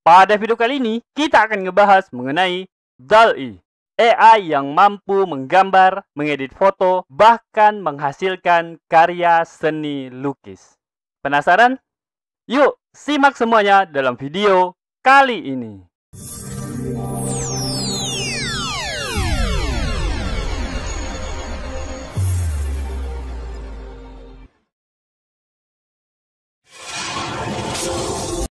Pada video kali ini, kita akan ngebahas mengenai dall AI yang mampu menggambar, mengedit foto, bahkan menghasilkan karya seni lukis. Penasaran? Yuk, simak semuanya dalam video kali ini.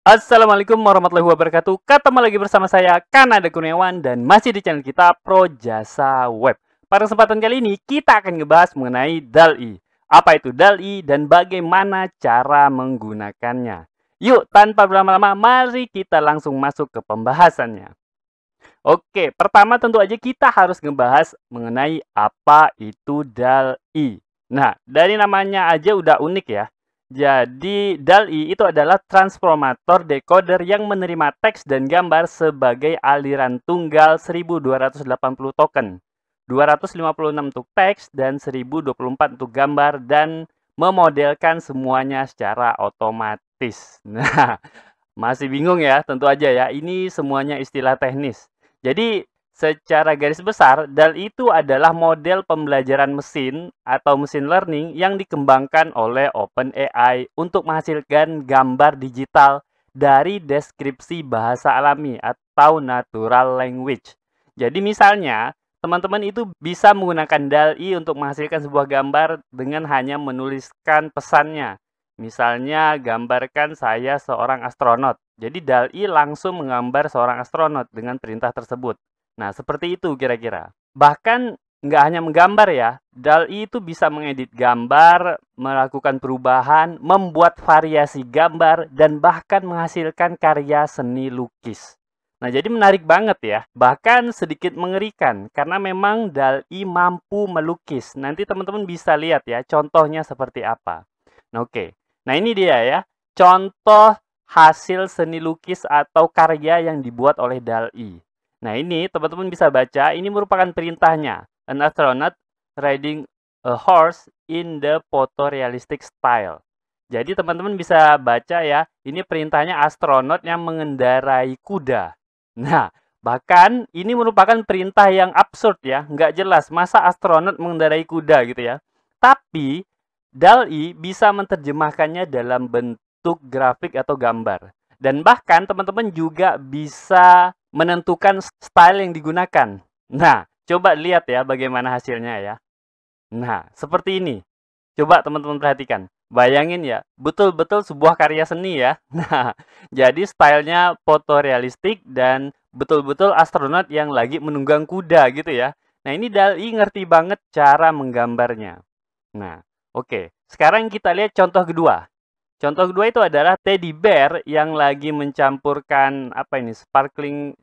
Assalamualaikum warahmatullahi wabarakatuh. Ketemu lagi bersama saya Kanada Kurniawan dan masih di channel kita Pro Jasa Web. Pada kesempatan kali ini kita akan ngebahas mengenai DALI. Apa itu DALI dan bagaimana cara menggunakannya. Yuk, tanpa berlama-lama mari kita langsung masuk ke pembahasannya. Oke, pertama tentu aja kita harus ngebahas mengenai apa itu DALI. Nah, dari namanya aja udah unik ya. Jadi, DALI itu adalah transformator decoder yang menerima teks dan gambar sebagai aliran tunggal 1280 token, 256 untuk teks dan 1024 untuk gambar dan memodelkan semuanya secara otomatis. Nah, masih bingung ya? Tentu aja ya, ini semuanya istilah teknis. Jadi, secara garis besar, DAL itu adalah model pembelajaran mesin atau mesin learning yang dikembangkan oleh OpenAI untuk menghasilkan gambar digital dari deskripsi bahasa alami atau natural language. Jadi misalnya, teman-teman itu bisa menggunakan DALI untuk menghasilkan sebuah gambar dengan hanya menuliskan pesannya. Misalnya, gambarkan saya seorang astronot. Jadi DALI langsung menggambar seorang astronot dengan perintah tersebut. Nah, seperti itu kira-kira. Bahkan nggak hanya menggambar ya, DALI itu bisa mengedit gambar, melakukan perubahan, membuat variasi gambar, dan bahkan menghasilkan karya seni lukis. Nah, jadi menarik banget ya. Bahkan sedikit mengerikan karena memang Dali mampu melukis. Nanti teman-teman bisa lihat ya contohnya seperti apa. Nah, oke. Okay. Nah, ini dia ya. Contoh hasil seni lukis atau karya yang dibuat oleh Dali. Nah ini teman-teman bisa baca, ini merupakan perintahnya. An astronaut riding a horse in the photorealistic style. Jadi teman-teman bisa baca ya, ini perintahnya astronot yang mengendarai kuda. Nah, bahkan ini merupakan perintah yang absurd ya, nggak jelas masa astronot mengendarai kuda gitu ya. Tapi DALI bisa menerjemahkannya dalam bentuk grafik atau gambar. Dan bahkan teman-teman juga bisa menentukan style yang digunakan. Nah, coba lihat ya bagaimana hasilnya ya. Nah, seperti ini. Coba teman-teman perhatikan. Bayangin ya, betul-betul sebuah karya seni ya. Nah, jadi stylenya fotorealistik dan betul-betul astronot yang lagi menunggang kuda gitu ya. Nah, ini Dali ngerti banget cara menggambarnya. Nah, oke. Okay. Sekarang kita lihat contoh kedua. Contoh kedua itu adalah teddy bear yang lagi mencampurkan apa ini sparkling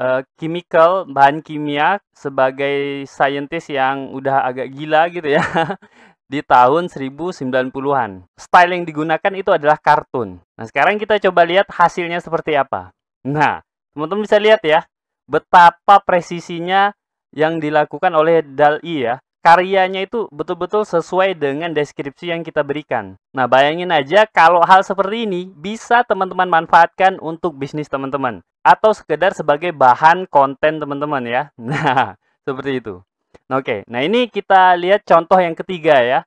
uh, chemical bahan kimia sebagai saintis yang udah agak gila gitu ya di tahun 1090-an. Style yang digunakan itu adalah kartun. Nah, sekarang kita coba lihat hasilnya seperti apa. Nah, teman-teman bisa lihat ya betapa presisinya yang dilakukan oleh dal ya karyanya itu betul-betul sesuai dengan deskripsi yang kita berikan. Nah, bayangin aja kalau hal seperti ini bisa teman-teman manfaatkan untuk bisnis teman-teman atau sekedar sebagai bahan konten teman-teman ya. Nah, seperti itu. Nah, Oke, okay. nah ini kita lihat contoh yang ketiga ya.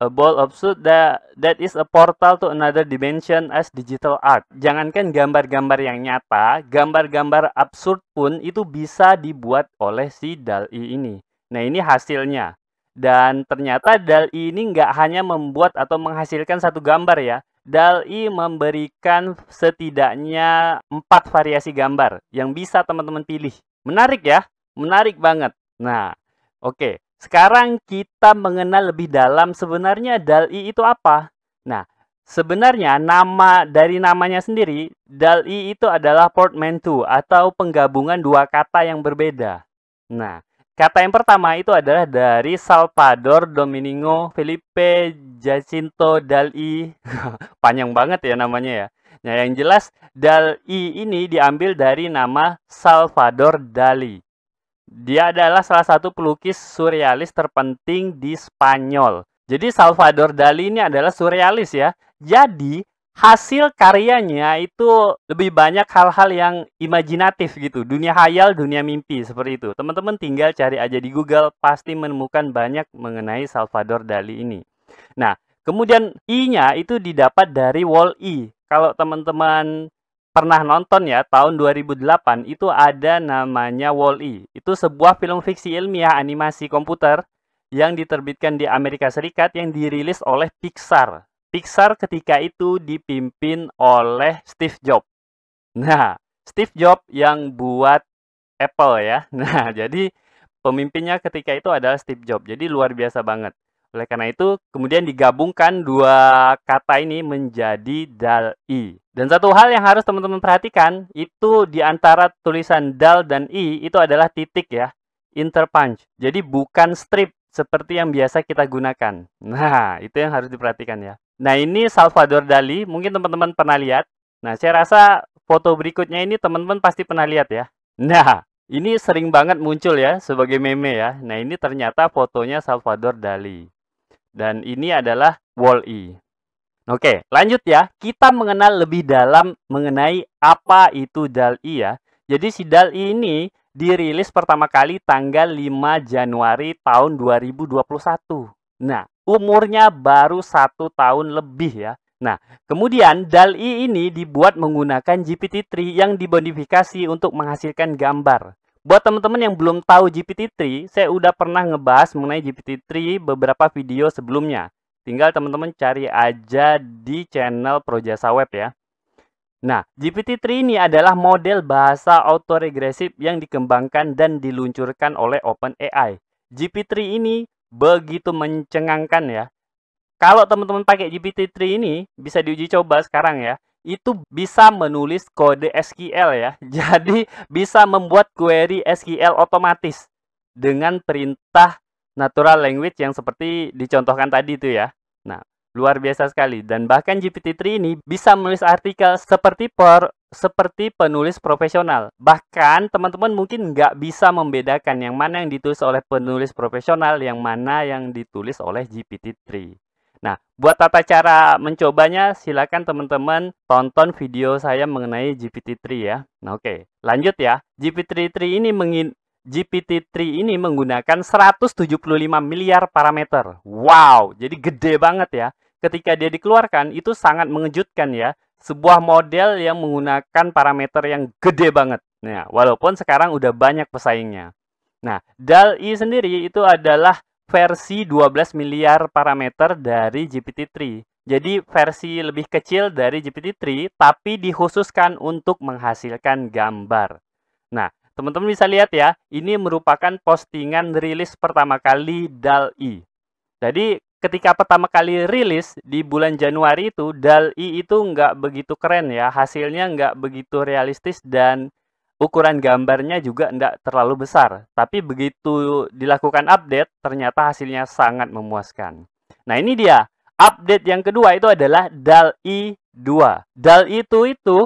A ball of suit that, that is a portal to another dimension as digital art. Jangankan gambar-gambar yang nyata, gambar-gambar absurd pun itu bisa dibuat oleh si DALI ini. Nah ini hasilnya. Dan ternyata DALI ini nggak hanya membuat atau menghasilkan satu gambar ya. DALI memberikan setidaknya empat variasi gambar yang bisa teman-teman pilih. Menarik ya? Menarik banget. Nah, oke. Okay. Sekarang kita mengenal lebih dalam sebenarnya DALI itu apa. Nah, Sebenarnya nama dari namanya sendiri, DALI itu adalah portmanteau atau penggabungan dua kata yang berbeda. Nah, Kata yang pertama itu adalah dari Salvador Domingo Felipe Jacinto Dali. Panjang banget ya namanya ya. Nah, yang jelas Dali ini diambil dari nama Salvador Dali. Dia adalah salah satu pelukis surrealis terpenting di Spanyol. Jadi Salvador Dali ini adalah surrealis ya. Jadi hasil karyanya itu lebih banyak hal-hal yang imajinatif gitu. Dunia hayal, dunia mimpi seperti itu. Teman-teman tinggal cari aja di Google pasti menemukan banyak mengenai Salvador Dali ini. Nah, kemudian I-nya itu didapat dari Wall-E. Kalau teman-teman pernah nonton ya tahun 2008 itu ada namanya Wall-E. Itu sebuah film fiksi ilmiah animasi komputer yang diterbitkan di Amerika Serikat yang dirilis oleh Pixar. Pixar ketika itu dipimpin oleh Steve Jobs. Nah, Steve Jobs yang buat Apple ya. Nah, jadi pemimpinnya ketika itu adalah Steve Jobs. Jadi luar biasa banget. Oleh karena itu, kemudian digabungkan dua kata ini menjadi dal-i. Dan satu hal yang harus teman-teman perhatikan, itu di antara tulisan dal dan i itu adalah titik ya, interpunch. Jadi bukan strip seperti yang biasa kita gunakan. Nah, itu yang harus diperhatikan ya. Nah, ini Salvador Dali, mungkin teman-teman pernah lihat. Nah, saya rasa foto berikutnya ini teman-teman pasti pernah lihat ya. Nah, ini sering banget muncul ya sebagai meme ya. Nah, ini ternyata fotonya Salvador Dali. Dan ini adalah Wall-E. Oke, lanjut ya. Kita mengenal lebih dalam mengenai apa itu Dali e ya. Jadi si Dali e ini dirilis pertama kali tanggal 5 Januari tahun 2021. Nah, umurnya baru satu tahun lebih ya. Nah, kemudian DALI ini dibuat menggunakan GPT-3 yang dimodifikasi untuk menghasilkan gambar. Buat teman-teman yang belum tahu GPT-3, saya udah pernah ngebahas mengenai GPT-3 beberapa video sebelumnya. Tinggal teman-teman cari aja di channel Projasa Web ya. Nah, GPT-3 ini adalah model bahasa autoregresif yang dikembangkan dan diluncurkan oleh OpenAI. GPT-3 ini begitu mencengangkan ya. Kalau teman-teman pakai GPT-3 ini bisa diuji coba sekarang ya. Itu bisa menulis kode SQL ya. Jadi bisa membuat query SQL otomatis dengan perintah natural language yang seperti dicontohkan tadi itu ya. Nah, luar biasa sekali dan bahkan GPT-3 ini bisa menulis artikel seperti per seperti penulis profesional. Bahkan teman-teman mungkin nggak bisa membedakan yang mana yang ditulis oleh penulis profesional, yang mana yang ditulis oleh GPT-3. Nah, buat tata cara mencobanya, silakan teman-teman tonton video saya mengenai GPT-3 ya. Nah, oke, lanjut ya. GPT-3 ini mengin GPT-3 ini menggunakan 175 miliar parameter. Wow, jadi gede banget ya. Ketika dia dikeluarkan, itu sangat mengejutkan ya sebuah model yang menggunakan parameter yang gede banget. Nah, walaupun sekarang udah banyak pesaingnya. Nah, DAL-E sendiri itu adalah versi 12 miliar parameter dari GPT-3. Jadi versi lebih kecil dari GPT-3 tapi dikhususkan untuk menghasilkan gambar. Nah, teman-teman bisa lihat ya, ini merupakan postingan rilis pertama kali DAL-E. Jadi ketika pertama kali rilis di bulan Januari itu DALI itu nggak begitu keren ya hasilnya nggak begitu realistis dan ukuran gambarnya juga nggak terlalu besar tapi begitu dilakukan update ternyata hasilnya sangat memuaskan nah ini dia update yang kedua itu adalah DALI 2 DALI itu itu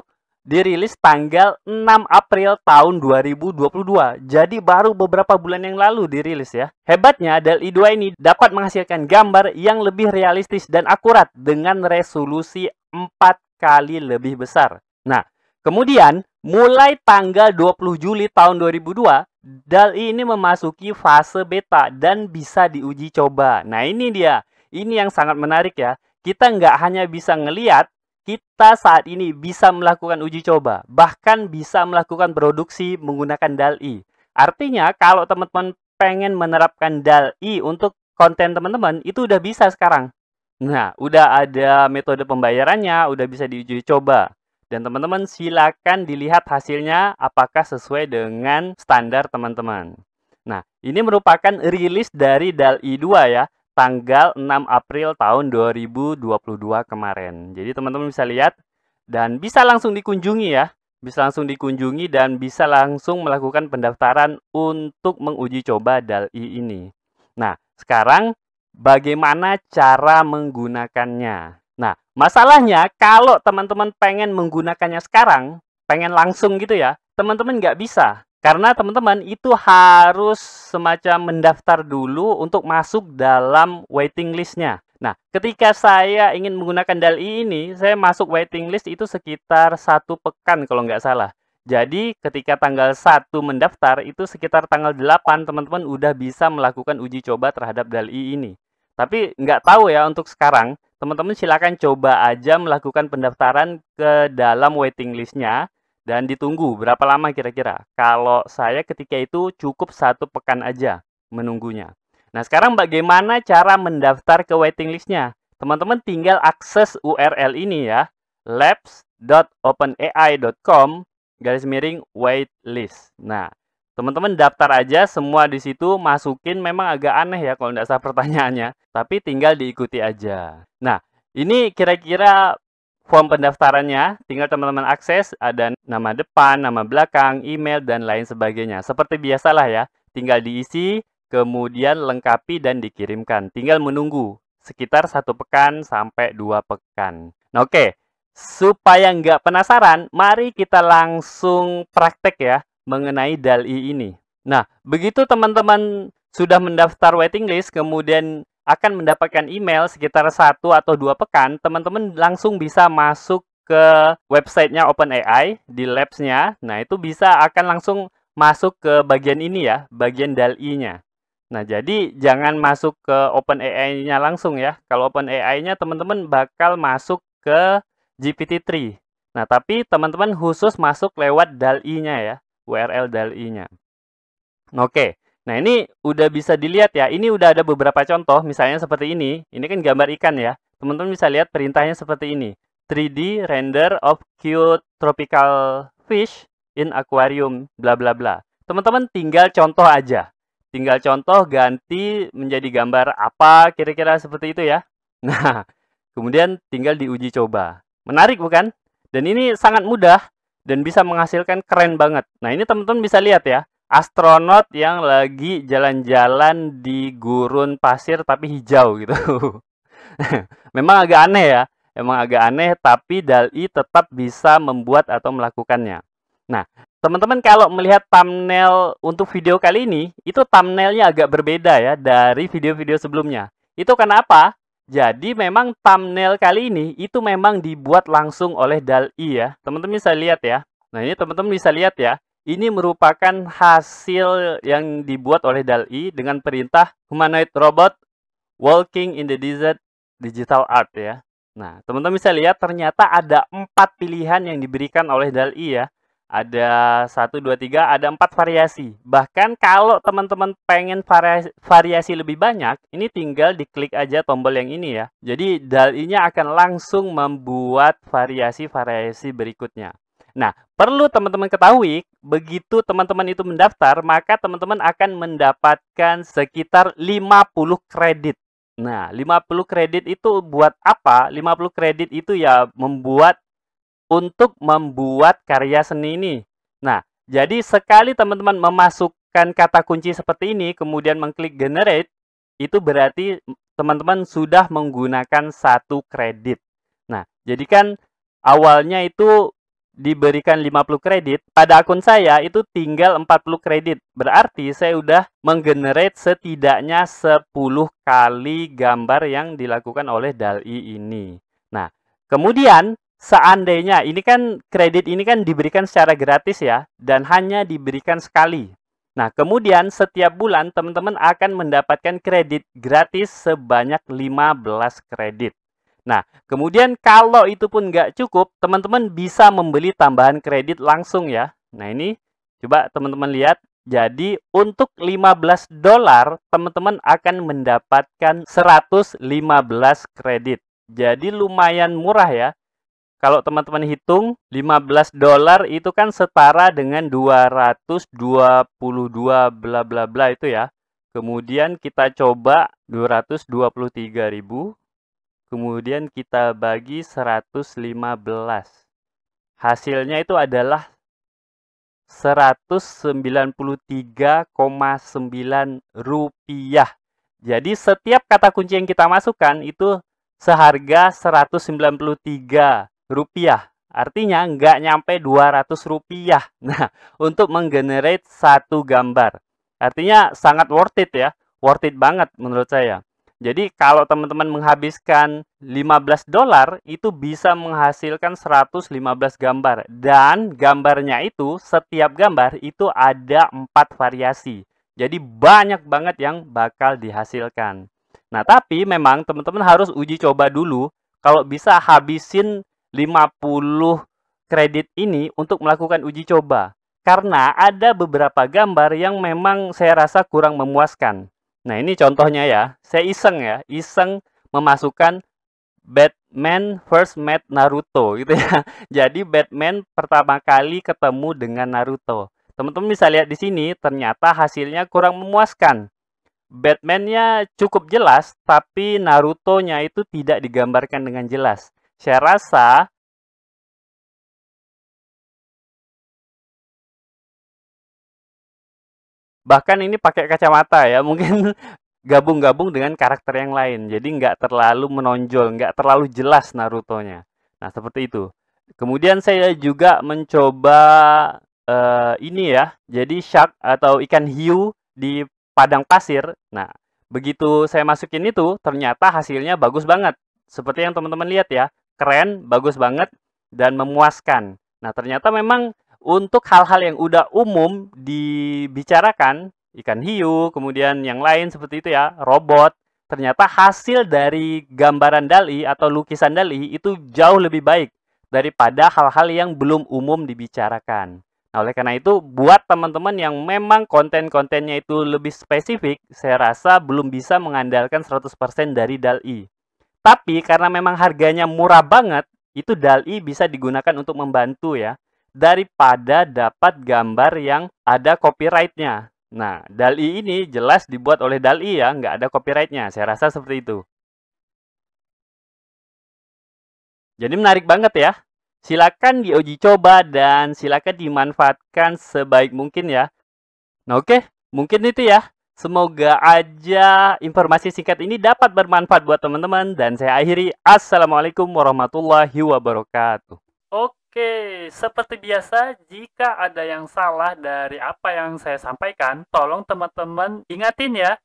dirilis tanggal 6 April tahun 2022. Jadi baru beberapa bulan yang lalu dirilis ya. Hebatnya Dell i2 ini dapat menghasilkan gambar yang lebih realistis dan akurat dengan resolusi 4 kali lebih besar. Nah, kemudian mulai tanggal 20 Juli tahun 2002, Dell i ini memasuki fase beta dan bisa diuji coba. Nah, ini dia. Ini yang sangat menarik ya. Kita nggak hanya bisa ngeliat kita saat ini bisa melakukan uji coba, bahkan bisa melakukan produksi menggunakan DALI. E. Artinya, kalau teman-teman pengen menerapkan DALI e untuk konten teman-teman, itu udah bisa sekarang. Nah, udah ada metode pembayarannya, udah bisa diuji coba. Dan teman-teman silakan dilihat hasilnya apakah sesuai dengan standar teman-teman. Nah, ini merupakan rilis dari DALI 2 e ya tanggal 6 April tahun 2022 kemarin. Jadi teman-teman bisa lihat dan bisa langsung dikunjungi ya. Bisa langsung dikunjungi dan bisa langsung melakukan pendaftaran untuk menguji coba DALI ini. Nah, sekarang bagaimana cara menggunakannya? Nah, masalahnya kalau teman-teman pengen menggunakannya sekarang, pengen langsung gitu ya, teman-teman nggak bisa. Karena teman-teman itu harus semacam mendaftar dulu untuk masuk dalam waiting listnya. Nah, ketika saya ingin menggunakan DALI ini, saya masuk waiting list itu sekitar satu pekan kalau nggak salah. Jadi ketika tanggal 1 mendaftar itu sekitar tanggal 8 teman-teman udah bisa melakukan uji coba terhadap DALI ini. Tapi nggak tahu ya untuk sekarang, teman-teman silakan coba aja melakukan pendaftaran ke dalam waiting listnya dan ditunggu berapa lama kira-kira? Kalau saya ketika itu cukup satu pekan aja menunggunya. Nah sekarang bagaimana cara mendaftar ke waiting listnya? Teman-teman tinggal akses URL ini ya, labs.openai.com garis miring waitlist. Nah, teman-teman daftar aja semua di situ masukin memang agak aneh ya kalau tidak salah pertanyaannya, tapi tinggal diikuti aja. Nah, ini kira-kira form pendaftarannya, tinggal teman-teman akses, ada nama depan, nama belakang, email, dan lain sebagainya. Seperti biasalah ya, tinggal diisi, kemudian lengkapi dan dikirimkan. Tinggal menunggu sekitar satu pekan sampai dua pekan. Nah, oke, okay. supaya nggak penasaran, mari kita langsung praktek ya mengenai DALI ini. Nah, begitu teman-teman sudah mendaftar waiting list, kemudian akan mendapatkan email sekitar satu atau dua pekan, teman-teman langsung bisa masuk ke websitenya OpenAI di labsnya. Nah, itu bisa akan langsung masuk ke bagian ini ya, bagian DALI-nya. Nah, jadi jangan masuk ke OpenAI-nya langsung ya. Kalau OpenAI-nya teman-teman bakal masuk ke GPT-3. Nah, tapi teman-teman khusus masuk lewat DALI-nya ya, URL DALI-nya. Oke, Nah ini udah bisa dilihat ya, ini udah ada beberapa contoh, misalnya seperti ini, ini kan gambar ikan ya, teman-teman bisa lihat perintahnya seperti ini, 3D render of cute tropical fish in aquarium, bla bla bla. Teman-teman tinggal contoh aja, tinggal contoh ganti menjadi gambar apa, kira-kira seperti itu ya. Nah, kemudian tinggal diuji coba. Menarik bukan? Dan ini sangat mudah dan bisa menghasilkan keren banget. Nah ini teman-teman bisa lihat ya, astronot yang lagi jalan-jalan di gurun pasir tapi hijau gitu. Memang agak aneh ya. Emang agak aneh tapi Dali tetap bisa membuat atau melakukannya. Nah, teman-teman kalau melihat thumbnail untuk video kali ini, itu thumbnailnya agak berbeda ya dari video-video sebelumnya. Itu kenapa? Jadi memang thumbnail kali ini itu memang dibuat langsung oleh Dali ya. Teman-teman bisa lihat ya. Nah, ini teman-teman bisa lihat ya. Ini merupakan hasil yang dibuat oleh DALI dengan perintah humanoid robot walking in the desert digital art ya. Nah, teman-teman bisa lihat ternyata ada empat pilihan yang diberikan oleh DALI ya. Ada 1, 2, 3, ada empat variasi. Bahkan kalau teman-teman pengen variasi lebih banyak, ini tinggal diklik aja tombol yang ini ya. Jadi DALI-nya akan langsung membuat variasi-variasi berikutnya. Nah, perlu teman-teman ketahui, begitu teman-teman itu mendaftar, maka teman-teman akan mendapatkan sekitar 50 kredit. Nah, 50 kredit itu buat apa? 50 kredit itu ya membuat untuk membuat karya seni ini. Nah, jadi sekali teman-teman memasukkan kata kunci seperti ini, kemudian mengklik generate, itu berarti teman-teman sudah menggunakan satu kredit. Nah, jadi kan awalnya itu diberikan 50 kredit, pada akun saya itu tinggal 40 kredit. Berarti saya udah menggenerate setidaknya 10 kali gambar yang dilakukan oleh DALI ini. Nah, kemudian seandainya ini kan kredit ini kan diberikan secara gratis ya dan hanya diberikan sekali. Nah, kemudian setiap bulan teman-teman akan mendapatkan kredit gratis sebanyak 15 kredit. Nah, kemudian kalau itu pun nggak cukup, teman-teman bisa membeli tambahan kredit langsung ya. Nah, ini coba teman-teman lihat. Jadi, untuk 15 dolar, teman-teman akan mendapatkan 115 kredit. Jadi, lumayan murah ya. Kalau teman-teman hitung, 15 dolar itu kan setara dengan 222 bla bla bla itu ya. Kemudian kita coba 223 ribu Kemudian kita bagi 115. Hasilnya itu adalah 193,9 rupiah. Jadi setiap kata kunci yang kita masukkan itu seharga 193 rupiah. Artinya nggak nyampe 200 rupiah. Nah, untuk menggenerate satu gambar. Artinya sangat worth it ya. Worth it banget menurut saya. Jadi kalau teman-teman menghabiskan 15 dolar itu bisa menghasilkan 115 gambar dan gambarnya itu setiap gambar itu ada empat variasi. Jadi banyak banget yang bakal dihasilkan. Nah, tapi memang teman-teman harus uji coba dulu kalau bisa habisin 50 kredit ini untuk melakukan uji coba. Karena ada beberapa gambar yang memang saya rasa kurang memuaskan. Nah, ini contohnya ya. Saya iseng ya, iseng memasukkan Batman first met Naruto gitu ya. Jadi Batman pertama kali ketemu dengan Naruto. Teman-teman bisa lihat di sini ternyata hasilnya kurang memuaskan. Batman-nya cukup jelas, tapi Naruto-nya itu tidak digambarkan dengan jelas. Saya rasa bahkan ini pakai kacamata ya mungkin gabung-gabung dengan karakter yang lain jadi nggak terlalu menonjol nggak terlalu jelas narutonya nah seperti itu kemudian saya juga mencoba uh, ini ya jadi shark atau ikan hiu di padang pasir nah begitu saya masukin itu ternyata hasilnya bagus banget seperti yang teman-teman lihat ya keren bagus banget dan memuaskan nah ternyata memang untuk hal-hal yang udah umum dibicarakan, ikan hiu, kemudian yang lain seperti itu ya, robot, ternyata hasil dari gambaran Dali atau lukisan Dali itu jauh lebih baik daripada hal-hal yang belum umum dibicarakan. Nah, oleh karena itu, buat teman-teman yang memang konten-kontennya itu lebih spesifik, saya rasa belum bisa mengandalkan 100% dari DALI. Tapi karena memang harganya murah banget, itu DALI bisa digunakan untuk membantu ya daripada dapat gambar yang ada copyrightnya. Nah, DALI ini jelas dibuat oleh DALI ya, nggak ada copyrightnya. Saya rasa seperti itu. Jadi menarik banget ya. Silakan diuji coba dan silakan dimanfaatkan sebaik mungkin ya. Nah oke, okay. mungkin itu ya. Semoga aja informasi singkat ini dapat bermanfaat buat teman-teman. Dan saya akhiri, Assalamualaikum warahmatullahi wabarakatuh. Oke, seperti biasa, jika ada yang salah dari apa yang saya sampaikan, tolong teman-teman ingatin ya,